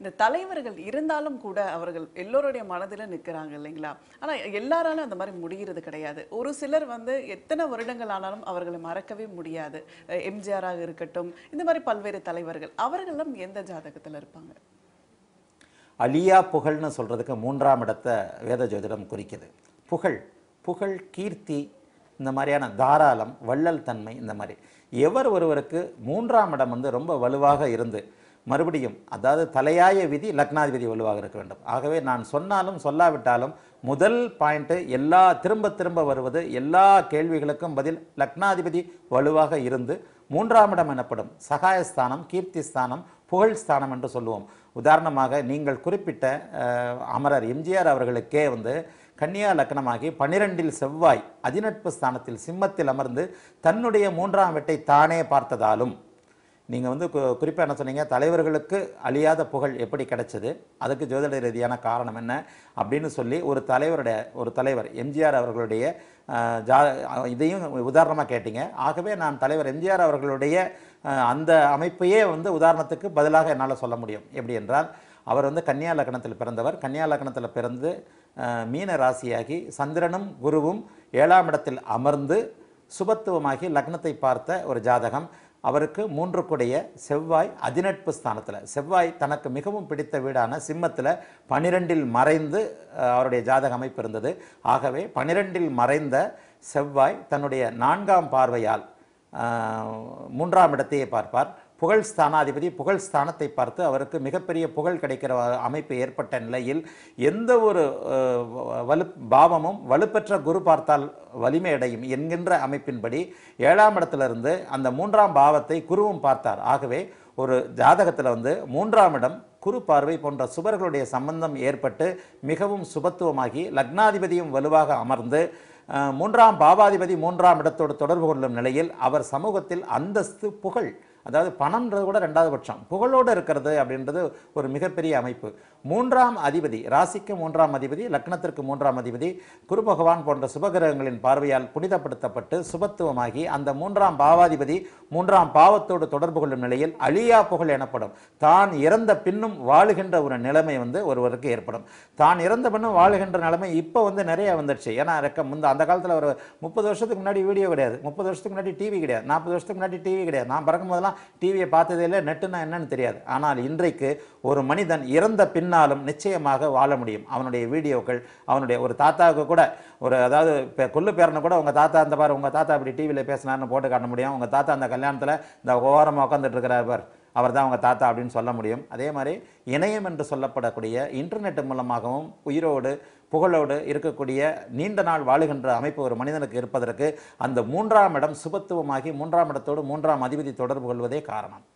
இந்த தலைவர்கள் இருந்தாலும் கூட அவர்கள் எல்லோருடைய மனதில் நிற்கிறாங்க இல்லைங்களா ஆனால் எல்லாராலும் அந்த மாதிரி முடிகிறது கிடையாது ஒரு சிலர் வந்து எத்தனை வருடங்கள் ஆனாலும் அவர்களை மறக்கவே முடியாது எம்ஜிஆராக இருக்கட்டும் இந்த மாதிரி பல்வேறு தலைவர்கள் அவர்களும் எந்த ஜாதகத்தில் இருப்பாங்க அலியா புகழ்னு சொல்கிறதுக்கு மூன்றாம் இடத்தை வேத ஜோதிடம் குறிக்குது புகழ் புகழ் கீர்த்தி இந்த மாதிரியான தாராளம் வள்ளல் தன்மை இந்த மாதிரி எவர் ஒருவருக்கு மூன்றாம் இடம் வந்து ரொம்ப வலுவாக இருந்து மறுபடியும் அதாவது தலையாய விதி லக்னாதிபதி வலுவாக இருக்க வேண்டும் ஆகவே நான் சொன்னாலும் சொல்லாவிட்டாலும் முதல் பாயிண்ட்டு எல்லா திரும்ப திரும்ப வருவது எல்லா கேள்விகளுக்கும் பதில் லக்னாதிபதி வலுவாக இருந்து மூன்றாம் இடம் எனப்படும் சகாயஸ்தானம் கீர்த்தி ஸ்தானம் புகழ் ஸ்தானம் என்று சொல்லுவோம் உதாரணமாக நீங்கள் குறிப்பிட்ட அமரர் எம்ஜிஆர் அவர்களுக்கே வந்து கன்னியா லக்னமாகி பனிரெண்டில் செவ்வாய் அதிநட்பு ஸ்தானத்தில் சிம்மத்தில் அமர்ந்து தன்னுடைய மூன்றாம் வெட்டை தானே பார்த்ததாலும் நீங்கள் வந்து குறிப்பாக என்ன சொன்னீங்க தலைவர்களுக்கு அழியாத புகழ் எப்படி கிடைச்சது அதுக்கு ஜோதிட ரீதியான காரணம் என்ன அப்படின்னு சொல்லி ஒரு தலைவருடைய ஒரு தலைவர் எம்ஜிஆர் அவர்களுடைய ஜா இதையும் உதாரணமாக கேட்டீங்க ஆகவே நான் தலைவர் எம்ஜிஆர் அவர்களுடைய அந்த அமைப்பையே வந்து உதாரணத்துக்கு பதிலாக என்னால் சொல்ல முடியும் எப்படி என்றால் அவர் வந்து கன்னியா லக்னத்தில் பிறந்தவர் கன்னியா லக்னத்தில் பிறந்து மீன ராசியாகி சந்திரனும் குருவும் ஏழாம் இடத்தில் அமர்ந்து சுபத்துவமாகி லக்னத்தை பார்த்த ஒரு ஜாதகம் அவருக்கு மூன்று கொடைய செவ்வாய் அதிநட்பு ஸ்தானத்தில் செவ்வாய் தனக்கு மிகவும் பிடித்த வீடான சிம்மத்தில் பனிரெண்டில் மறைந்து அவருடைய ஜாதக அமைப்பு இருந்தது ஆகவே பனிரெண்டில் மறைந்த செவ்வாய் தன்னுடைய நான்காம் பார்வையால் மூன்றாம் இடத்தையே பார்ப்பார் புகழ் ஸ்தானாதிபதி புகழ் ஸ்தானத்தை பார்த்து அவருக்கு மிகப்பெரிய புகழ் கிடைக்கிற அமைப்பு ஏற்பட்ட நிலையில் எந்த ஒரு வலு பாவமும் வலுப்பெற்ற குரு பார்த்தால் வலிமை அடையும் என்கின்ற அமைப்பின்படி ஏழாம் இடத்திலிருந்து அந்த மூன்றாம் பாவத்தை குருவும் பார்த்தார் ஆகவே ஒரு ஜாதகத்தில் வந்து மூன்றாம் இடம் குரு பார்வை போன்ற சுவர்களுடைய சம்பந்தம் ஏற்பட்டு மிகவும் சுபத்துவமாகி லக்னாதிபதியும் வலுவாக அமர்ந்து மூன்றாம் பாவாதிபதி மூன்றாம் இடத்தோடு தொடர்பு கொள்ளும் நிலையில் அவர் சமூகத்தில் அந்தஸ்து புகழ் அதாவது பணம்ன்றது கூட ரெண்டாவது பட்சம் புகழோடு இருக்கிறது அப்படின்றது ஒரு மிகப்பெரிய அமைப்பு மூன்றாம் அதிபதி ராசிக்கு மூன்றாம் அதிபதி லக்னத்திற்கு மூன்றாம் அதிபதி குரு பகவான் போன்ற சுபகிரகங்களின் பார்வையால் புனிதப்படுத்தப்பட்டு சுபத்துவமாகி அந்த மூன்றாம் பாவாதிபதி மூன்றாம் பாவத்தோடு தொடர்பு கொள்ளும் நிலையில் அழியா புகழ் எனப்படும் தான் இறந்த பின்னும் வாழுகின்ற ஒரு நிலைமை வந்து ஒருவருக்கு ஏற்படும் தான் இறந்த பின்னும் வாழுகின்ற நிலைமை இப்போ வந்து நிறைய வந்துடுச்சு ஏன்னா ரெக்க முந்த அந்த காலத்தில் ஒரு முப்பது வருஷத்துக்கு முன்னாடி வீடியோ கிடையாது முப்பது வருஷத்துக்கு முன்னாடி டிவி கிடையாது நாற்பது வருஷத்துக்கு முன்னாடி டிவி கிடையாது நான் பறக்கும் போதெல்லாம் டிவியை பார்த்ததே இல்லை நெட்டுனா என்னன்னு தெரியாது ஆனால் இன்றைக்கு ஒரு மனிதன் இறந்த பின்னாலும் நிச்சயமாக வாழ முடியும் அவனுடைய வீடியோக்கள் அவனுடைய ஒரு தாத்தாவுக்கு கூட ஒரு அதாவது கொள்ளு பேரனை கூட உங்கள் தாத்தா அந்த பாரு உங்கள் தாத்தா அப்படி டிவியில் பேசினார்னு போட்டு காட்ட முடியும் உங்கள் தாத்தா அந்த கல்யாணத்தில் இந்த ஓரமாக உட்காந்துட்டு இருக்கிறார் அவர் தான் அவங்க தாத்தா அப்படின்னு சொல்ல முடியும் அதே மாதிரி இணையம் என்று சொல்லப்படக்கூடிய இன்டர்நெட் மூலமாகவும் உயிரோடு புகழோடு இருக்கக்கூடிய நீண்ட நாள் வாழுகின்ற அமைப்பு ஒரு மனிதனுக்கு இருப்பதற்கு அந்த மூன்றாம் இடம் சுபத்துவமாகி மூன்றாம் இடத்தோடு மூன்றாம் அதிபதி தொடர்பு கொள்வதே காரணம்